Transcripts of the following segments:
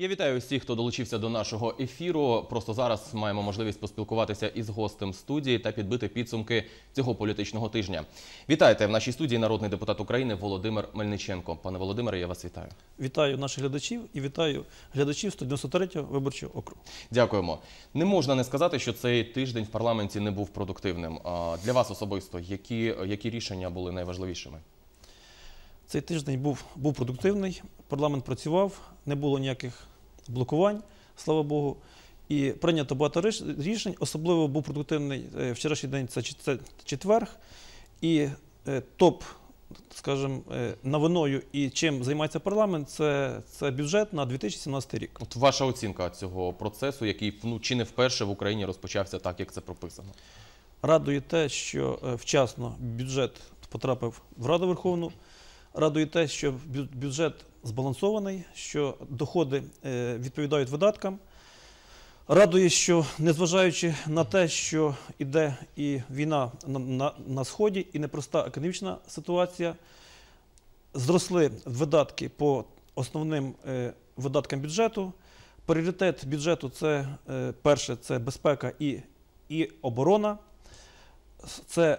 Я вітаю всіх, хто долучився до нашого ефіру. Просто зараз маємо можливість поспілкуватися із гостем студії та підбити підсумки цього політичного тижня. Вітайте в нашій студії народний депутат України Володимир Мельниченко. Пане Володимире, я вас вітаю. Вітаю наших глядачів і вітаю глядачів 193-го виборчого округу. Дякуємо. Не можна не сказати, що цей тиждень в парламенті не був продуктивним. Для вас особисто які, які рішення були найважливішими? Цей тиждень був був продуктивний. Парламент працював не було ніяких блокувань, слава Богу. І прийнято багато рішень, особливо був продуктивний е, вчорашній день це четверг. І е, топ, скажімо, е, новиною і чим займається парламент, це це бюджет на 2017 рік. От ваша оцінка цього процесу, який ну, чи не вперше в Україні розпочався так, як це прописано. Радує те, що вчасно бюджет потрапив в Раду Верховну. Радує те, що бюджет збалансований, що доходи е, відповідають видаткам. Радує, що незважаючи на те, що йде і війна на, на, на Сході, і непроста економічна ситуація, зросли видатки по основним е, видаткам бюджету. Пріоритет бюджету це е, перше, це безпека і і оборона, це,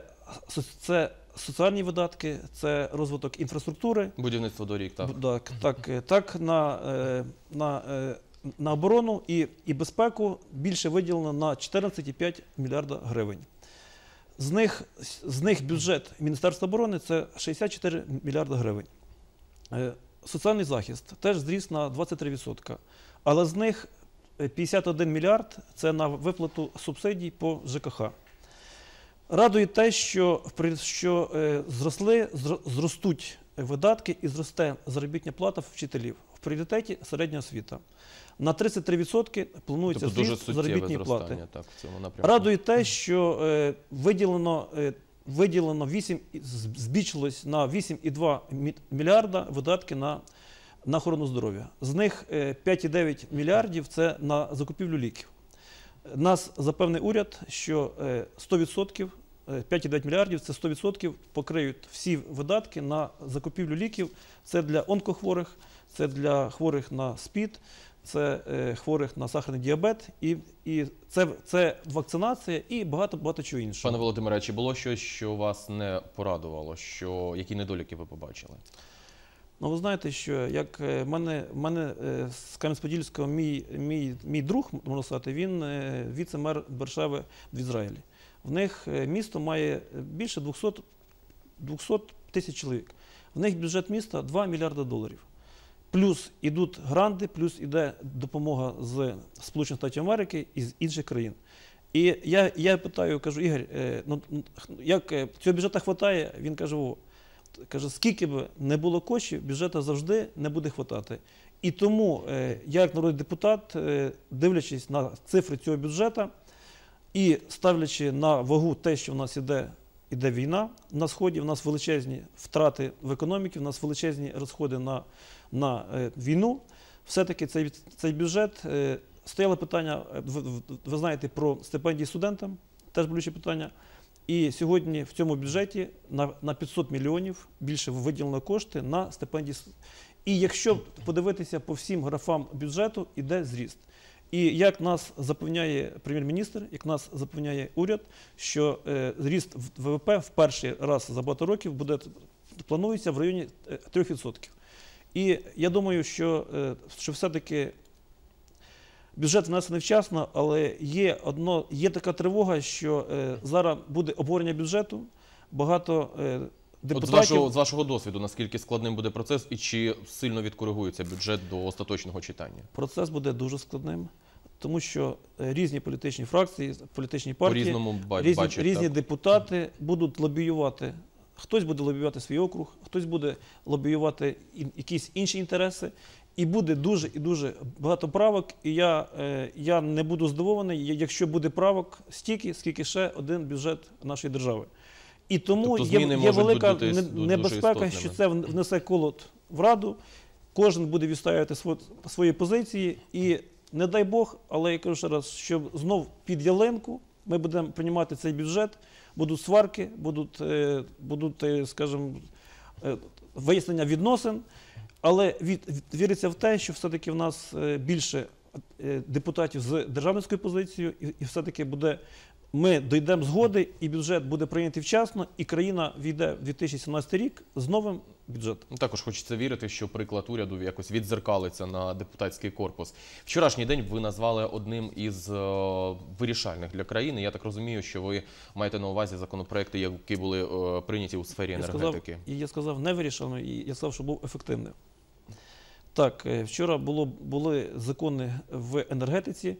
це соціальні видатки, це розвиток інфраструктури. Будівництво доріг, так. Так, так, так на, е, на, е, на оборону і, і безпеку більше виділено на 14,5 мільярда гривень. З них, з них бюджет Міністерства оборони це 64 мільярда гривень. Е, соціальний захист теж зріс на 23%. Але з них 51 мільярд це на виплату субсидій по ЖКХ. Радує те, що що е, зросли, зростуть видатки і зросте заробітня плата вчителів в пріоритеті середня освіта. На 33% планується тобто зріст заробітні плати. Так, в цьому напрямку. Радує те, що е, виділено е, виділено 8, збільшилось на 8,2 мільярда видатки на на охорону здоров'я. З них 5,9 е, мільярдів це на закупівлю ліків. Нас запевнив уряд, що 100% е, 5,9 мільярдів це 100% покриють всі видатки на закупівлю ліків. Це для онкохворих, це для хворих на СПІД, це е, хворих на сахарний діабет, і і це це вакцинація і багато багато чого іншого. Пане Володимире, чи було щось, що вас не порадувало? Що які недоліки ви побачили? Ну, ви знаєте, що як е, мене мене е, з Кам'янець-Подільського мій мій, мій друг, можна сказати, він віце-мер Бершеви в Ізраїлі. В них е, місто має більше 200 тисяч чоловік. В них бюджет міста 2 мільярди доларів. Плюс ідуть гранти, плюс іде допомога з Сполучених Штатів Америки і з інших країн. І я я питаю, кажу, Ігор, е, ну як е, цього бюджету вистачає? Він каже: о, каже, скільки б не було коштів, бюджету завжди не буде вистачати. І тому я, як народний депутат, дивлячись на цифри цього бюджету, і ставлячи на вагу те, що в нас іде, іде війна на сході, в нас величезні втрати в економіці, в нас величезні розходи на на е, війну. Все-таки цей цей бюджет е, стояло питання, е, ви, ви знаєте, про стипендії студентам, теж болюче питання. І сьогодні в цьому бюджеті на, на 500 мільйонів більше виділено кошти на стипендії. І якщо подивитися по всім графам бюджету, іде зріст. І як нас запевняє прем'єр-міністр, як нас запевняє уряд, що зріст е, ВВП в перший раз за багато років буде планується в районі 3%. Е, І я думаю, що, е, що все-таки бюджет внесений вчасно, але є одно, є така тривога, що зараз буде обговорення бюджету, багато депутатів... От з, вашого, з вашого досвіду, наскільки складним буде процес і чи сильно відкоригується бюджет до остаточного читання? Процес буде дуже складним, тому що е, різні політичні фракції, політичні партії, різні, бачать, різні депутати будуть лобіювати. Хтось буде лобіювати свій округ, хтось буде лобіювати якісь інші інтереси. І буде дуже і дуже багато правок. І я е, я не буду здивований, якщо буде правок стільки, скільки ще один бюджет нашої держави. І тому тобто є, є велика небезпека, що це внесе колод в раду. Кожен буде відстоювати свої, позиції, і не дай Бог, але я кажу ще раз, що знов під ялинку ми будемо приймати цей бюджет, будуть сварки, будуть, е, будуть е, скажімо, е, вияснення відносин, але від, віриться в те, що все-таки в нас більше депутатів з державницькою позицією, і все-таки буде ми дійдемо згоди, і бюджет буде прийнятий вчасно, і країна війде в 2017 рік з новим бюджетом. Також хочеться вірити, що приклад уряду якось відзеркалиться на депутатський корпус. Вчорашній день ви назвали одним із е, вирішальних для країни. Я так розумію, що ви маєте на увазі законопроекти, які були е, прийняті у сфері енергетики. Я сказав, і я сказав не вирішально, і я сказав, що був ефективним. Так, е, вчора було були закони в енергетиці.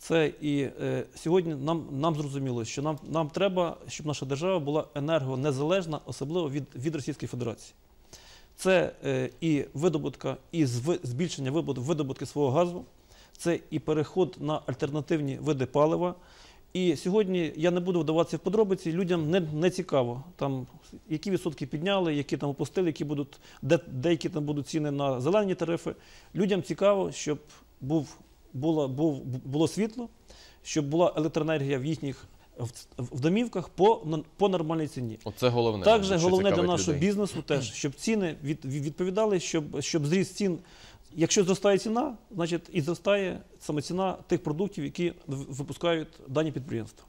Це і е, сьогодні нам нам зрозуміло, що нам нам треба, щоб наша держава була енергонезалежна, особливо від від Російської Федерації. Це е, і видобутка, і збільшення видобутки свого газу, це і переход на альтернативні види палива. І сьогодні я не буду вдаватися в подробиці. Людям не не цікаво, там які відсотки підняли, які там опустили, які будуть де деякі там будуть ціни на зелені тарифи. Людям цікаво, щоб був було був, було світло, щоб була електроенергія в їхніх в домівках по по нормальній ціні. Оце головне. Також головне для нашого людей. бізнесу теж, щоб ціни від, відповідали, щоб щоб зріс цін. Якщо зростає ціна, значить і зростає саме ціна тих продуктів, які випускають дані підприємства.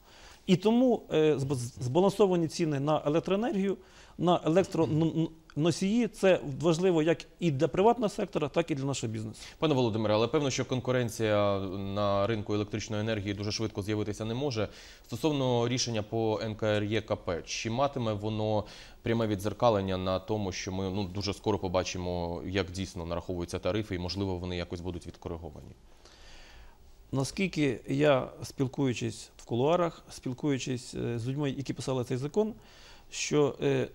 І тому е, збалансовані ціни на електроенергію, на електроносії це важливо як і для приватного сектора, так і для нашого бізнесу. Пане Володимире, але певно, що конкуренція на ринку електричної енергії дуже швидко з'явитися не може. Стосовно рішення по НКРЄКП, чи матиме воно пряме відзеркалення на тому, що ми ну дуже скоро побачимо, як дійсно нараховуються тарифи, і можливо вони якось будуть відкориговані. Наскільки я спілкуючись в кулуарах, спілкуючись е, з людьми, які писали цей закон, що е,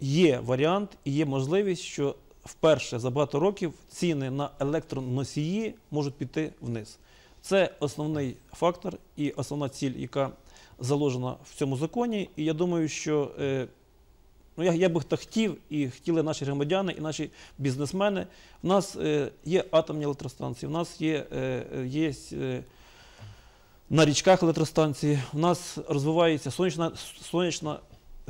є варіант і є можливість, що вперше за багато років ціни на електроносії можуть піти вниз. Це основний фактор і основна ціль, яка заложена в цьому законі. І я думаю, що е, Ну, я я би то хотів, і хотіли наші громадяни і наші бізнесмени. У нас е, є атомні електростанції, у нас є е, е є е, на річках електростанції, у нас розвивається сонячна сонячна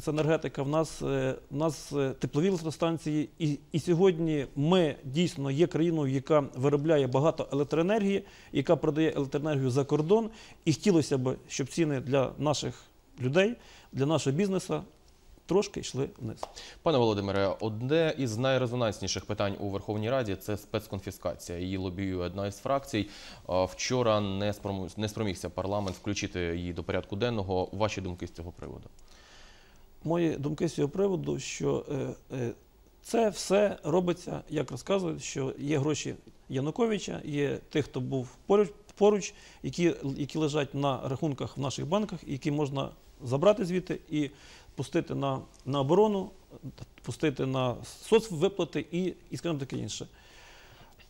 енергетика, у нас е, у нас е, теплові електростанції. І і сьогодні ми дійсно є країною, яка виробляє багато електроенергії, яка продає електроенергію за кордон. І хотілося б, щоб ціни для наших людей, для нашого бізнесу трошки йшли вниз. Пане Володимире, одне із найрезонансніших питань у Верховній Раді це спецконфіскація. Її лобіює одна із фракцій. Е, вчора не спромігся парламент включити її до порядку денного. Ваші думки з цього приводу? Мої думки з цього приводу, що е, е, це все робиться, як розказують, що є гроші Януковича, є тих, хто був поруч, поруч які які лежать на рахунках в наших банках, які можна забрати звідти і пустити на на оборону, пустити на соцвиплати і, і скажімо таке інше.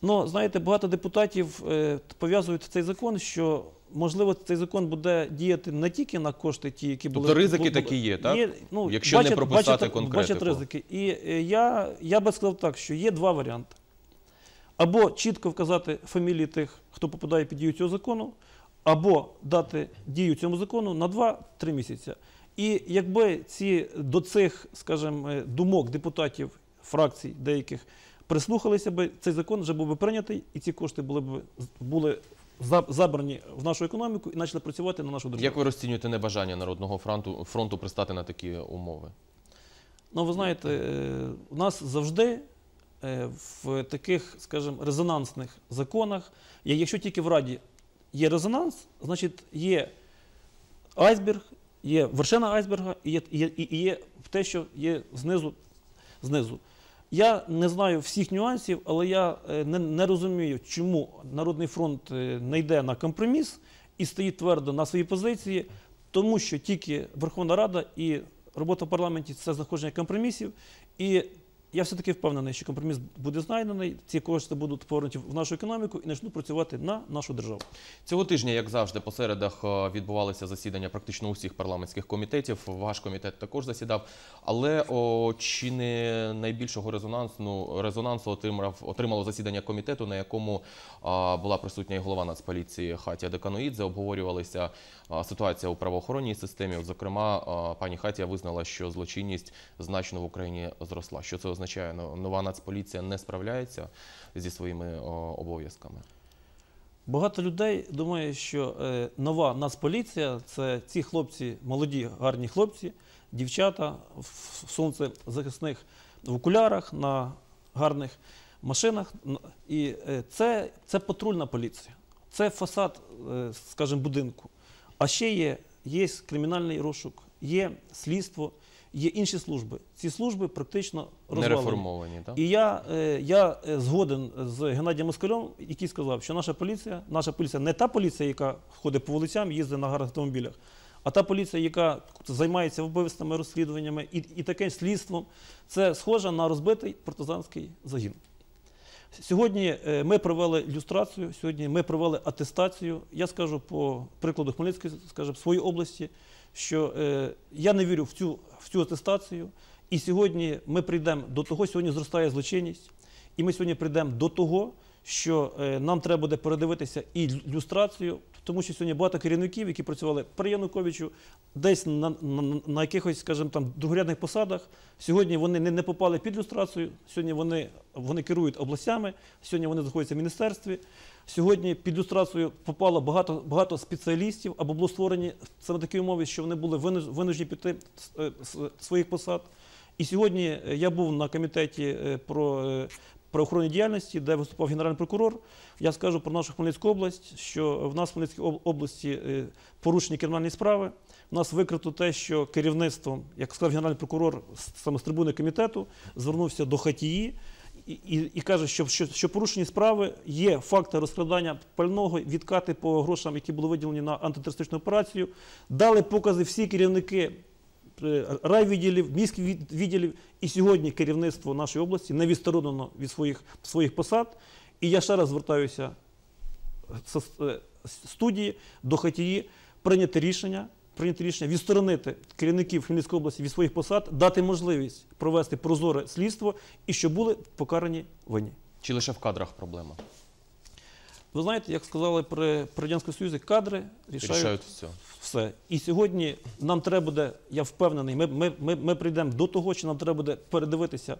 Ну, знаєте, багато депутатів е, пов'язують цей закон, що можливо цей закон буде діяти не тільки на кошти, ті, які тобто були Тобто ризики були, такі є, так? Є, ну, Якщо бачать, не пропускати бачать, конкретику. Бачать ризики. І е, я я би сказав так, що є два варіанти: або чітко вказати фамілії тих, хто попадає під дію цього закону, або дати дію цьому закону на 2-3 місяці. І якби ці до цих, скажімо, думок депутатів фракцій деяких прислухалися би, цей закон вже був би прийнятий, і ці кошти були б були забрані в нашу економіку і почали працювати на нашу державу. Як ви розцінюєте небажання народного фронту фронту пристати на такі умови? Ну, ви знаєте, е, у нас завжди е, в таких, скажімо, резонансних законах, якщо тільки в Раді є резонанс, значить є айсберг, є вершина айсберга і є, є, і є те, що є знизу. знизу. Я не знаю всіх нюансів, але я е, не, не розумію, чому Народний фронт е, не йде на компроміс і стоїть твердо на своїй позиції, тому що тільки Верховна Рада і робота в парламенті це знаходження компромісів. І я все-таки впевнений, що компроміс буде знайдений. Ці кошти будуть повернуті в нашу економіку і почнуть працювати на нашу державу. Цього тижня, як завжди, по середах е, відбувалися засідання практично усіх парламентських комітетів. Ваш комітет також засідав. Але о, чи не найбільшого резонансу резонансу отримав отримало засідання комітету, на якому а, е, була присутня і голова Нацполіції Хатія Деканоїдзе. Обговорювалася а, е, ситуація у правоохоронній системі. Зокрема, а, пані Хатія визнала, що злочинність значно в Україні зросла. Що це означає? означає, ну, нова нацполіція не справляється зі своїми обов'язками. Багато людей думає, що е, нова нацполіція це ці хлопці, молоді, гарні хлопці, дівчата в сонцезахисних в окулярах на гарних машинах. І е, це, це патрульна поліція, це фасад, е, скажімо, будинку. А ще є, є кримінальний розшук, є слідство є інші служби. Ці служби практично розвалені. Реформовані, так? І я е, я е, згоден з Геннадієм Москальом, який сказав, що наша поліція, наша поліція не та поліція, яка ходить по вулицям, їздить на гарних автомобілях, а та поліція, яка займається вбивствами, розслідуваннями і і таким слідством, це схоже на розбитий партизанський загін. Сьогодні е, ми провели люстрацію, сьогодні ми провели атестацію. Я скажу по прикладу Хмельницької, скажімо, своїй області, що е, я не вірю в цю, в цю атестацію. І сьогодні ми прийдемо до того, сьогодні зростає злочинність, і ми сьогодні прийдемо до того, що е, нам треба буде передивитися і люстрацію тому що сьогодні багато керівників, які працювали при Януковичу, десь на, на, на якихось, скажімо, там другорядних посадах. Сьогодні вони не, не попали під люстрацію, сьогодні вони вони керують областями, сьогодні вони знаходяться в міністерстві. Сьогодні під люстрацію попало багато багато спеціалістів або було створені саме такі умови, що вони були винужні піти е, з своїх посад. І сьогодні е, я був на комітеті е, про правоохоронній діяльності, де виступав генеральний прокурор, я скажу про нашу Хмельницьку область, що в нас в Хмельницькій області е, порушені кримінальні справи. У нас викрито те, що керівництвом, як сказав генеральний прокурор, саме з трибуни комітету, звернувся до хатії. І, і і, каже, що що, порушені справи є факти розкрадання пального, відкати по грошам, які були виділені на антитерористичну операцію. Дали покази всі керівники Рай райвідділів, міських відділів. І сьогодні керівництво нашої області не відсторонено від своїх своїх посад. І я ще раз звертаюся е, з студії до хатії прийняти рішення. Прийняти рішення відсторонити керівників Хмельницької області від своїх посад, дати можливість провести прозоре слідство і щоб були покарані винні. Чи лише в кадрах проблема? Ви знаєте, як сказали при Радянському Союзі, кадри рішають, рішають все. все. І сьогодні нам треба буде, я впевнений, ми, ми, ми, ми прийдемо до того, що нам треба буде передивитися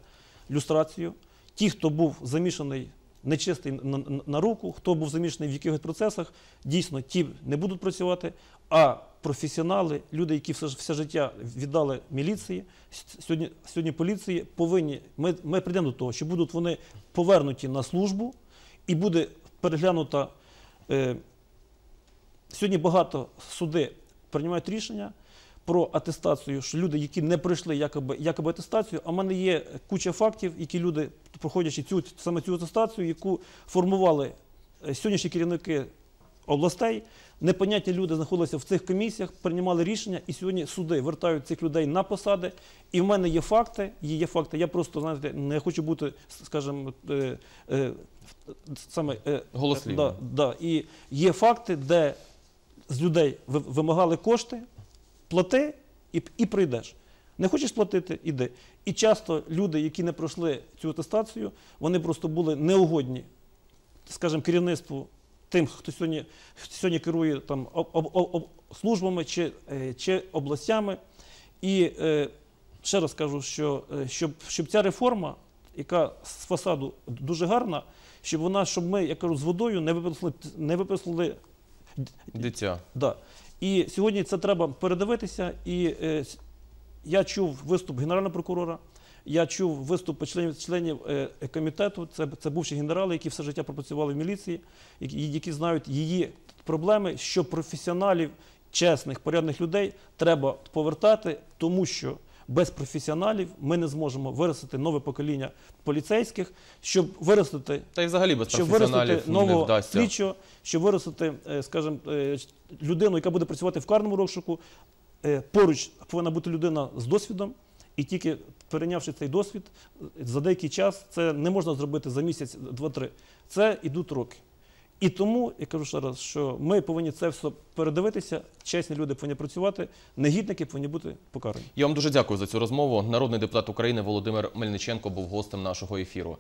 люстрацію. Ті, хто був замішаний нечистий на, на, на руку, хто був замішаний в якихось процесах, дійсно ті не будуть працювати. А професіонали, люди, які все, все життя віддали міліції, сьогодні сьогодні поліції повинні. Ми, ми прийдемо до того, що будуть вони повернуті на службу і буде переглянута. Е, сьогодні багато суди приймають рішення про атестацію, що люди, які не пройшли якоби, якоби атестацію, а в мене є куча фактів, які люди, проходячи цю, саме цю атестацію, яку формували е, сьогоднішні керівники областей. Непоняті люди знаходилися в цих комісіях, приймали рішення, і сьогодні суди вертають цих людей на посади. І в мене є факти, є факти. Я просто знаєте, не хочу бути, скажімо, е, е, саме е, голослівним. Да, да. І є факти, де з людей вимагали кошти, плати і, і прийдеш. Не хочеш платити, іди. І часто люди, які не пройшли цю атестацію, вони просто були неугодні, скажімо, керівництву тим, хто сьогодні хто сьогодні керує там об, об, об, службами чи е, чи областями. І е, ще раз кажу, що е, щоб щоб ця реформа, яка з фасаду дуже гарна, щоб вона, щоб ми, я кажу, з водою не виписали, не виписали дитя. Да. І сьогодні це треба передивитися. І я чув виступ генерального прокурора. Я чув виступи членів членів комітету. Це це бувші генерали, які все життя пропрацювали в міліції, які, які знають її проблеми, що професіоналів, чесних, порядних людей треба повертати, тому що. Без професіоналів ми не зможемо виростити нове покоління поліцейських, щоб виростити та й взагалі без щоб виростити нового слідчого, щоб виростити, е, скажімо, е, людину, яка буде працювати в карному розшуку. Е, поруч повинна бути людина з досвідом, і тільки перейнявши цей досвід, за деякий час це не можна зробити за місяць, два-три. Це йдуть роки. І тому я кажу ще раз, що ми повинні це все передивитися. Чесні люди повинні працювати, негідники повинні бути покарані. Я вам дуже дякую за цю розмову. Народний депутат України Володимир Мельниченко був гостем нашого ефіру.